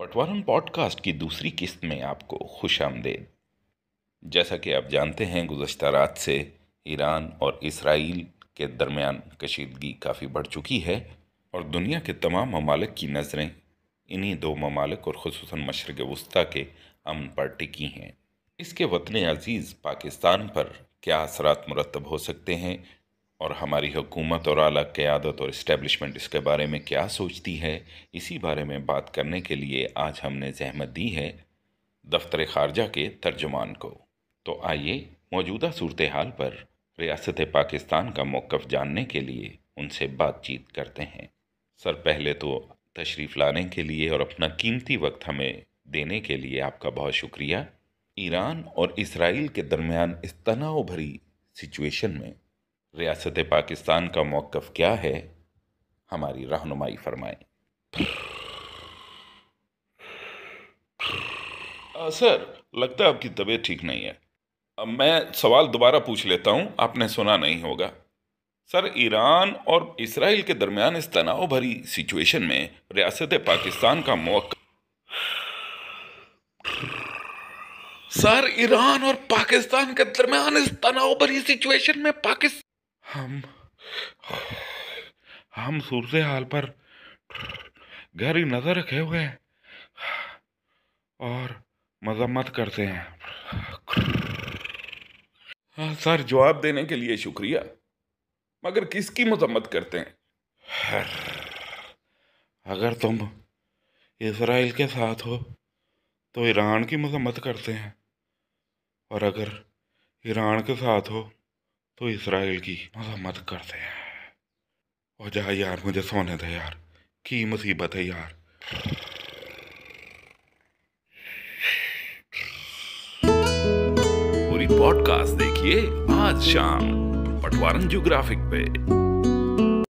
पटवारम podcast की दूसरी किस्त में आपको खुश आमदेद जैसा कि आप जानते हैं गुजशत रात से ईरान और इसराइल के दरमियान कशीदगी काफ़ी बढ़ चुकी है और दुनिया के तमाम ममालक की नज़रें इन्हीं दो ममालक और खसूस मशरक़ वस्ती के अमन पर टिकी हैं इसके वतन अज़ीज़ पाकिस्तान पर क्या असरात मुरतब हो सकते हैं और हमारी हुकूमत और अलग क़्यादत और इस्टेबलिशमेंट इसके बारे में क्या सोचती है इसी बारे में बात करने के लिए आज हमने जहमत दी है दफ्तर ख़ारजा के तर्जुमान को तो आइए मौजूदा सूरत हाल पर रियासत पाकिस्तान का मौक़ जानने के लिए उनसे बातचीत करते हैं सर पहले तो तशरीफ़ लाने के लिए और अपना कीमती वक्त हमें देने के लिए आपका बहुत शुक्रिया ईरान और इसराइल के दरमियान इस तनाव भरी सिचुएशन में रियासत पाकिस्तान का मौक़ क्या है हमारी रहनुमाई फरमाएं सर लगता है आपकी तबीयत ठीक नहीं है अब मैं सवाल दोबारा पूछ लेता हूं आपने सुना नहीं होगा सर ईरान और इसराइल के दरमियान इस तनाव भरी सिचुएशन में रियासत पाकिस्तान का मौक़ सर ईरान और पाकिस्तान के दरमियान इस तनाव भरी सिचुएशन में पाकिस्तान हम हम सूरत हाल पर गहरी नज़र रखे हुए हैं और मजम्मत करते हैं हाँ, सर जवाब देने के लिए शुक्रिया मगर किसकी मजम्मत करते हैं अगर तुम इसराइल के साथ हो तो ईरान की मजम्मत करते हैं और अगर ईरान के साथ हो तो इसराइल की मजम्मत करते हैं और जा यार मुझे सोने दे यार की मुसीबत है यार पूरी पॉडकास्ट देखिए आज शाम पटवारन ज्योग्राफिक पे